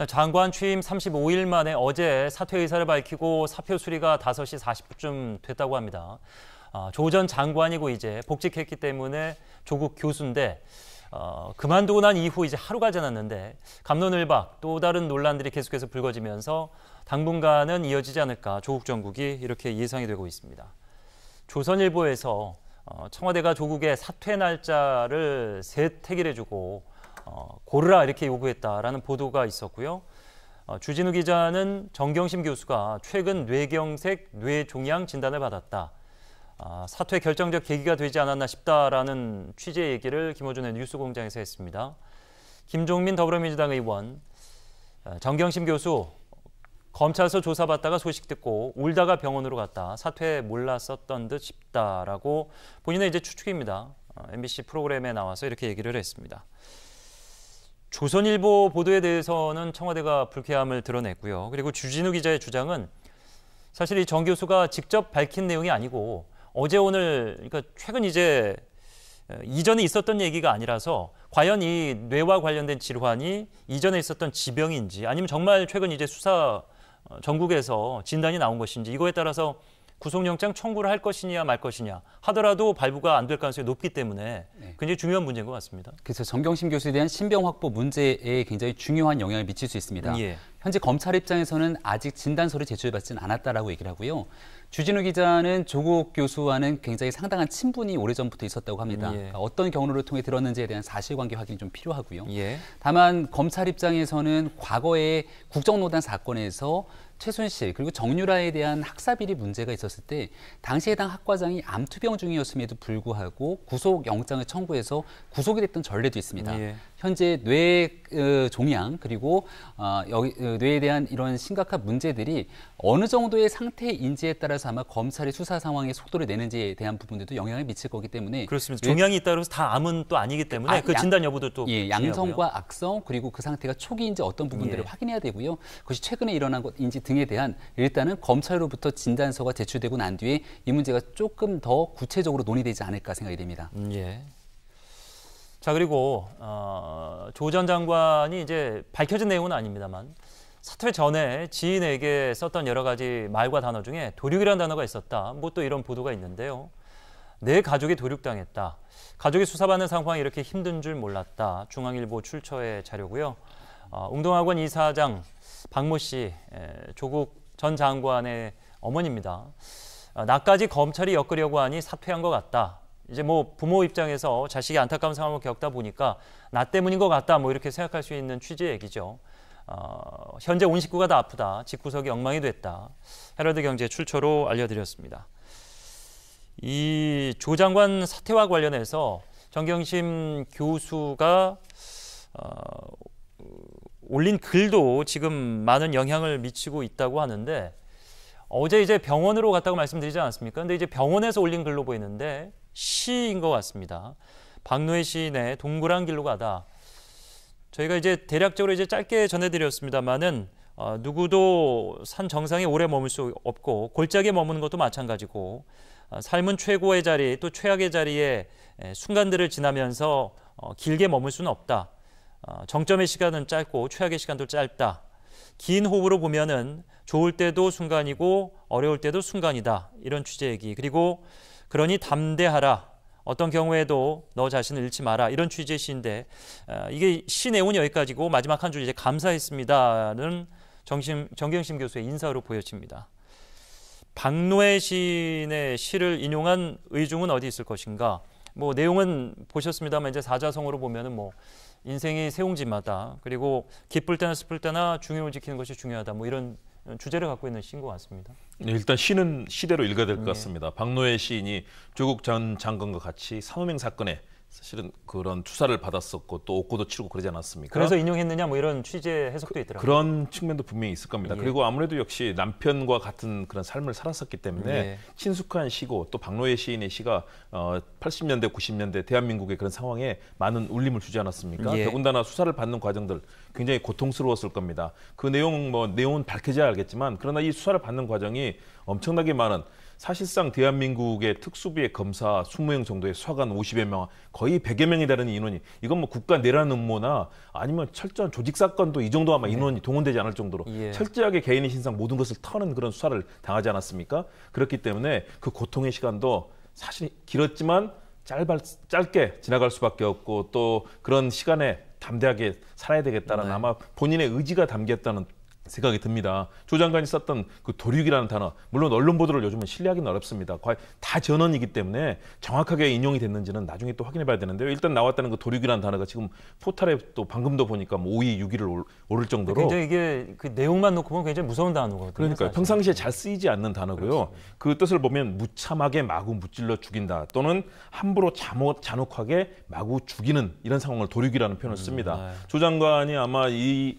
네, 장관 취임 35일 만에 어제 사퇴 의사를 밝히고 사표 수리가 5시 40분쯤 됐다고 합니다. 어, 조전 장관이고 이제 복직했기 때문에 조국 교수인데 어, 그만두고 난 이후 이제 하루가 지났는데 감론을박 또 다른 논란들이 계속해서 불거지면서 당분간은 이어지지 않을까 조국 정국이 이렇게 예상이 되고 있습니다. 조선일보에서 어, 청와대가 조국의 사퇴 날짜를 세 태기를 주고 어, 고르라 이렇게 요구했다라는 보도가 있었고요. 어, 주진우 기자는 정경심 교수가 최근 뇌경색 뇌종양 진단을 받았다. 아, 사퇴 결정적 계기가 되지 않았나 싶다라는 취재 얘기를 김호준의 뉴스공장에서 했습니다. 김종민 더불어민주당 의원, 어, 정경심 교수 검찰서 조사받다가 소식 듣고 울다가 병원으로 갔다 사퇴 몰랐었던 듯 싶다라고 본인의 이제 추측입니다. 어, MBC 프로그램에 나와서 이렇게 얘기를 했습니다. 조선일보 보도에 대해서는 청와대가 불쾌함을 드러냈고요. 그리고 주진우 기자의 주장은 사실 이 정 교수가 직접 밝힌 내용이 아니고 어제 오늘 그러니까 최근 이제 이전에 있었던 얘기가 아니라서 과연 이 뇌와 관련된 질환이 이전에 있었던 지병인지 아니면 정말 최근 이제 수사 어, 전국에서 진단이 나온 것인지 이거에 따라서 구속영장 청구를 할 것이냐 말 것이냐 하더라도 발부가 안 될 가능성이 높기 때문에 네. 굉장히 중요한 문제인 것 같습니다. 그래서 정경심 교수에 대한 신병 확보 문제에 굉장히 중요한 영향을 미칠 수 있습니다. 음, 예. 현재 검찰 입장에서는 아직 진단서를 제출받지는 않았다라고 얘기를 하고요. 주진우 기자는 조국 교수와는 굉장히 상당한 친분이 오래전부터 있었다고 합니다. 음, 예. 그러니까 어떤 경로를 통해 들었는지에 대한 사실관계 확인이 좀 필요하고요. 예. 다만 검찰 입장에서는 과거에 국정농단 사건에서 최순실 그리고 정유라에 대한 학사비리 문제가 있었을 때 당시 해당 학과장이 암투병 중이었음에도 불구하고 구속 영장을 청구해서 구속이 됐던 전례도 있습니다. 음, 예. 현재 뇌 어, 종양 그리고 어, 여기 어, 뇌에 대한 이런 심각한 문제들이 어느 정도의 상태인지에 따라서 아마 검찰이 수사 상황의 속도를 내는지에 대한 부분들도 영향을 미칠 거기 때문에 그렇습니다. 예. 종양이 있다고 서다 암은 또 아니기 때문에 아, 그 양, 진단 여부도 또 예, 양성과 악성 그리고 그 상태가 초기인지 어떤 부분들을 예. 확인해야 되고요. 그것이 최근에 일어난 것인지 등에 대한 일단은 검찰로부터 진단서가 제출되고 난 뒤에 이 문제가 조금 더 구체적으로 논의되지 않을까 생각이 됩니다. 음, 예. 자 그리고 어, 조 전 장관이 이제 밝혀진 내용은 아닙니다만 사퇴 전에 지인에게 썼던 여러 가지 말과 단어 중에 도륙이라는 단어가 있었다. 뭐 또 이런 보도가 있는데요. 내 가족이 도륙당했다. 가족이 수사받는 상황이 이렇게 힘든 줄 몰랐다. 중앙일보 출처의 자료고요. 어, 웅동학원 이사장 박모 씨 에, 조국 전 장관의 어머니입니다. 어, 나까지 검찰이 엮으려고 하니 사퇴한 것 같다. 이제 뭐 부모 입장에서 자식이 안타까운 상황을 겪다 보니까 나 때문인 것 같다 뭐 이렇게 생각할 수 있는 취지의 얘기죠. 어, 현재 온 식구가 다 아프다. 직구석이 엉망이 됐다. 헤럴드 경제 출처로 알려드렸습니다. 이 조 장관 사태와 관련해서 정경심 교수가 어, 올린 글도 지금 많은 영향을 미치고 있다고 하는데 어제 이제 병원으로 갔다고 말씀드리지 않았습니까? 근데 이제 병원에서 올린 글로 보이는데 시인 것 같습니다. 박노해 시인의 동그란 길로 가다. 저희가 이제 대략적으로 이제 짧게 전해드렸습니다만은 어, 누구도 산 정상에 오래 머물 수 없고 골짜기에 머무는 것도 마찬가지고 어, 삶은 최고의 자리 또 최악의 자리에 에, 순간들을 지나면서 어, 길게 머물 수는 없다. 어, 정점의 시간은 짧고 최악의 시간도 짧다. 긴 호흡으로 보면은 좋을 때도 순간이고 어려울 때도 순간이다. 이런 취재 얘기. 그리고 그러니 담대하라. 어떤 경우에도 너 자신을 잃지 마라. 이런 취지의 시인데 어, 이게 시 내용은 여기까지고 마지막 한 줄 이제 감사했습니다는 정심, 정경심 교수의 인사로 보여집니다. 박노해 시인의 시를 인용한 의중은 어디 있을 것인가? 뭐 내용은 보셨습니다만 이제 사자성어로 보면은 뭐 인생이 세옹지마다 그리고 기쁠 때나 슬플 때나 중요을 지키는 것이 중요하다 뭐 이런 주제를 갖고 있는 시인 것 같습니다. 네, 일단 시는 시대로 읽어야 될것 네. 같습니다. 네. 박노해 시인이 조국 전 장관과 같이 산호맹 사건에 사실은 그런 투사를 받았었고 또 옥고도 치르고 그러지 않았습니까? 그래서 인용했느냐 뭐 이런 취재 해석도 그, 있더라고요. 그런 측면도 분명히 있을 겁니다. 예. 그리고 아무래도 역시 남편과 같은 그런 삶을 살았었기 때문에 예. 친숙한 시고 또 박노예 시인의 시가 어 80년대 90년대 대한민국의 그런 상황에 많은 울림을 주지 않았습니까? 예. 더군다나 수사를 받는 과정들 굉장히 고통스러웠을 겁니다. 그 내용 뭐 내용은 밝혀져야 알겠지만 그러나 이 수사를 받는 과정이 엄청나게 많은 사실상 대한민국의 특수부의 검사 20명 정도의 수사관 50여 명, 거의 100여 명이달는 인원이 이건 뭐 국가 내란 음모나 아니면 철저한 조직 사건도 이 정도 아마 네. 인원이 동원되지 않을 정도로 예. 철저하게 개인의 신상 모든 것을 터는 그런 수사를 당하지 않았습니까? 그렇기 때문에 그 고통의 시간도 사실 길었지만 짧을, 짧게 지나갈 수밖에 없고 또 그런 시간에 담대하게 살아야 되겠다는 네. 아마 본인의 의지가 담겼다는 생각이 듭니다. 조 장관이 썼던 그 도륙이라는 단어, 물론 언론 보도를 요즘은 신뢰하기는 어렵습니다. 거의 다 전언이기 때문에 정확하게 인용이 됐는지는 나중에 또 확인해 봐야 되는데요. 일단 나왔다는 그 도륙이라는 단어가 지금 포탈에 또 방금도 보니까 뭐 5위, 6위를 오를 정도로 굉장히 이게 그 내용만 놓고 보면 굉장히 무서운 단어거든요. 그러니까 사 평상시에 잘 쓰이지 않는 단어고요. 그렇습니다. 그 뜻을 보면 무참하게 마구 무찔러 죽인다 또는 함부로 잠옷, 잔혹하게 마구 죽이는 이런 상황을 도륙이라는 표현을 음, 씁니다. 음, 조 장관이 아마 이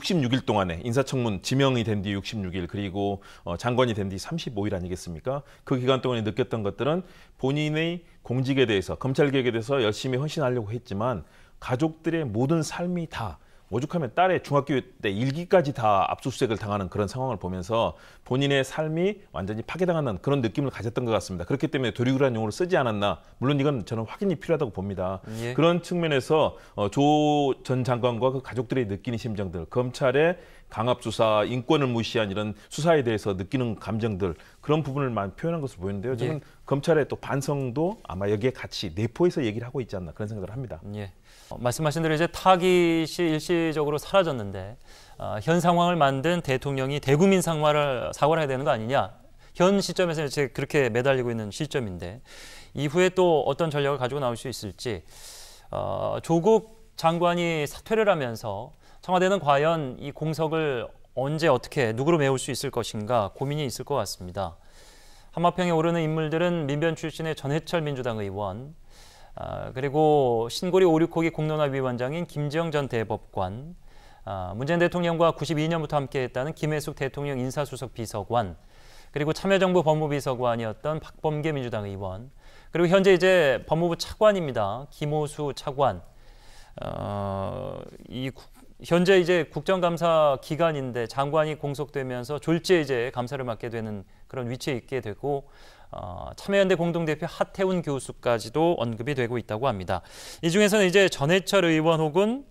66일 동안에 인사청문 지명이 된 뒤 66일 그리고 어, 장관이 된 뒤 35일 아니겠습니까? 그 기간 동안에 느꼈던 것들은 본인의 공직에 대해서 검찰개혁에 대해서 열심히 헌신하려고 했지만 가족들의 모든 삶이 다 오죽하면 딸의 중학교 때 일기까지 다 압수수색을 당하는 그런 상황을 보면서 본인의 삶이 완전히 파괴당하는 그런 느낌을 가졌던 것 같습니다. 그렇기 때문에 도리구는 용어를 쓰지 않았나. 물론 이건 저는 확인이 필요하다고 봅니다. 예. 그런 측면에서 어, 조 전 장관과 그 가족들이 느끼는 심정들, 검찰의 강압 수사, 인권을 무시한 이런 수사에 대해서 느끼는 감정들 그런 부분을 많이 표현한 것으로 보이는데요. 저는 예. 검찰의 또 반성도 아마 여기에 같이 내포해서 얘기를 하고 있지 않나 그런 생각을 합니다. 예. 어, 말씀하신 대로 이제 타깃이 일시적으로 사라졌는데 어, 현 상황을 만든 대통령이 대국민 상황을 사과해야 되는 거 아니냐. 현 시점에서 이제 그렇게 매달리고 있는 시점인데 이후에 또 어떤 전략을 가지고 나올 수 있을지 어, 조국 장관이 사퇴를 하면서 청와대는 과연 이 공석을 언제 어떻게 누구로 메울 수 있을 것인가 고민이 있을 것 같습니다. 한마평에 오르는 인물들은 민변 출신의 전해철 민주당 의원, 아, 그리고 신고리 오류코기 공론화위원장인 김재영전 대법관, 아, 문재인 대통령과 92년부터 함께했다는 김혜숙 대통령 인사수석 비서관, 그리고 참여정부 법무비서관이었던 박범계 민주당 의원, 그리고 현재 이제 법무부 차관입니다. 김호수 차관. 어, 이 현재 이제 국정감사 기간인데 장관이 공석되면서 졸지에 이제 감사를 맡게 되는 그런 위치에 있게 되고 어, 참여연대 공동대표 하태훈 교수까지도 언급이 되고 있다고 합니다. 이 중에서는 이제 전해철 의원 혹은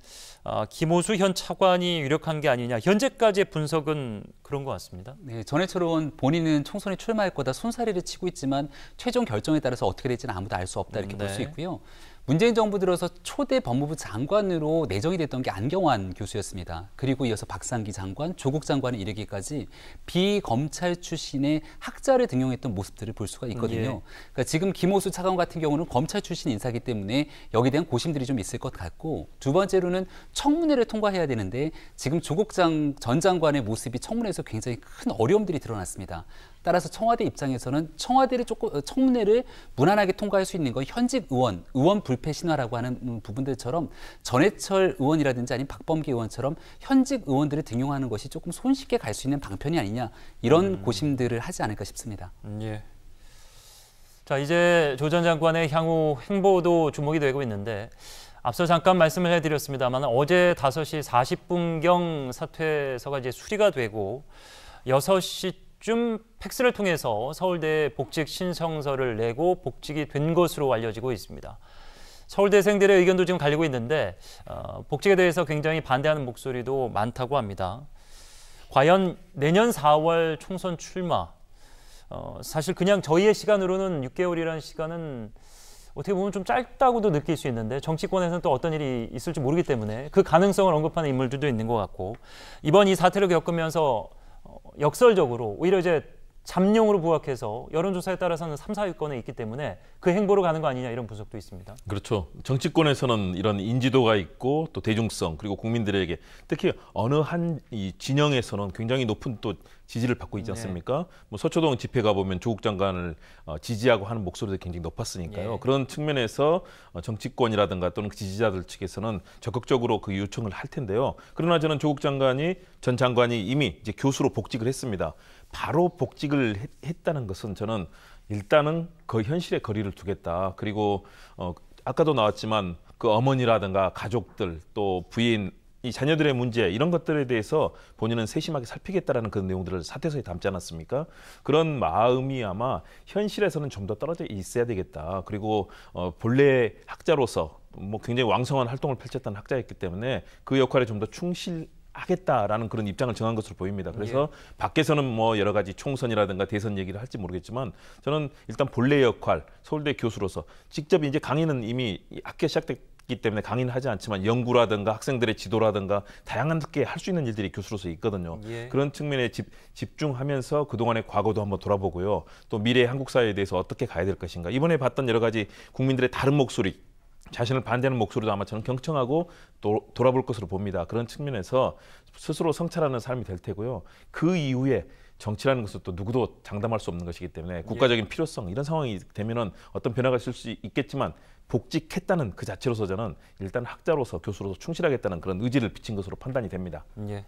어, 김호수 현 차관이 유력한 게 아니냐 현재까지의 분석은 그런 것 같습니다. 네, 전해철 의원 본인은 총선에 출마할 거다 손사래를 치고 있지만 최종 결정에 따라서 어떻게 될지는 아무도 알 수 없다 이렇게 네. 볼수 있고요. 문재인 정부 들어서 초대 법무부 장관으로 내정이 됐던 게 안경환 교수였습니다. 그리고 이어서 박상기 장관, 조국 장관을 이르기까지 비검찰 출신의 학자를 등용했던 모습들을 볼 수가 있거든요. 예. 그러니까 지금 김호수 차관 같은 경우는 검찰 출신 인사기 때문에 여기에 대한 고심들이 좀 있을 것 같고 두 번째로는 청문회를 통과해야 되는데 지금 조국 장, 전 장관의 모습이 청문회에서 굉장히 큰 어려움들이 드러났습니다. 따라서 청와대 입장에서는 청와대를 조금 어, 청문회를 무난하게 통과할 수 있는 건 현직 의원, 의원 불패 신화라고 하는 음, 부분들처럼 전해철 의원이라든지 아니면 박범계 의원처럼 현직 의원들을 등용하는 것이 조금 손쉽게 갈 수 있는 방편이 아니냐 이런 음. 고심들을 하지 않을까 싶습니다. 음, 예. 자 이제 조전 장관의 향후 행보도 주목이 되고 있는데 앞서 잠깐 말씀을 해드렸습니다만 어제 5시 40분경 사퇴서가 이제 수리가 되고 6시 쯤 팩스를 통해서 서울대 복직 신청서를 내고 복직이 된 것으로 알려지고 있습니다. 서울대생들의 의견도 지금 갈리고 있는데 어, 복직에 대해서 굉장히 반대하는 목소리도 많다고 합니다. 과연 내년 4월 총선 출마 어, 사실 그냥 저희의 시간으로는 6개월이라는 시간은 어떻게 보면 좀 짧다고도 느낄 수 있는데 정치권에서는 또 어떤 일이 있을지 모르기 때문에 그 가능성을 언급하는 인물들도 있는 것 같고 이번 이 사태를 겪으면서 어, 역설적으로 오히려 이제 잠룡으로 부각해서 여론조사에 따라서는 3, 4위권에 있기 때문에 그 행보로 가는 거 아니냐 이런 분석도 있습니다. 그렇죠. 정치권에서는 이런 인지도가 있고 또 대중성 그리고 국민들에게 특히 어느 한 이 진영에서는 굉장히 높은 또 지지를 받고 있지 네. 않습니까? 네. 뭐 서초동 집회 가보면 조국 장관을 어, 지지하고 하는 목소리도 굉장히 높았으니까요. 네. 그런 측면에서 어, 정치권이라든가 또는 그 지지자들 측에서는 적극적으로 그 요청을 할 텐데요. 그러나 저는 조국 장관이 전 장관이 이미 이제 교수로 복직을 했습니다. 바로 복직을 했, 했다는 것은 저는 일단은 그 현실에 거리를 두겠다. 그리고 어, 아까도 나왔지만 그 어머니라든가 가족들 또 부인 이 자녀들의 문제 이런 것들에 대해서 본인은 세심하게 살피겠다라는 그런 내용들을 사태서에 담지 않았습니까? 그런 마음이 아마 현실에서는 좀 더 떨어져 있어야 되겠다. 그리고 어, 본래 학자로서 뭐 굉장히 왕성한 활동을 펼쳤던 학자였기 때문에 그 역할에 좀 더 충실. 하겠다라는 그런 입장을 정한 것으로 보입니다. 그래서 예. 밖에서는 뭐 여러 가지 총선이라든가 대선 얘기를 할지 모르겠지만 저는 일단 본래 역할 서울대 교수로서 직접 이제 강의는 이미 학교가 시작됐 있기 때문에 강의는 하지 않지만 연구라든가 학생들의 지도라든가 다양하게 한할수 있는 일들이 교수로서 있거든요. 예. 그런 측면에 집, 집중하면서 그동안의 과거도 한번 돌아보고요. 또 미래의 한국 사회에 대해서 어떻게 가야 될 것인가. 이번에 봤던 여러 가지 국민들의 다른 목소리, 자신을 반대하는 목소리도 아마 저는 경청하고 도, 돌아볼 것으로 봅니다. 그런 측면에서 스스로 성찰하는 삶이 될 테고요. 그 이후에 정치라는 것은 또 누구도 장담할 수 없는 것이기 때문에 국가적인 예. 필요성 이런 상황이 되면은 어떤 변화가 있을 수 있겠지만 복직했다는 그 자체로서 저는 일단 학자로서 교수로서 충실하겠다는 그런 의지를 비친 것으로 판단이 됩니다. 예.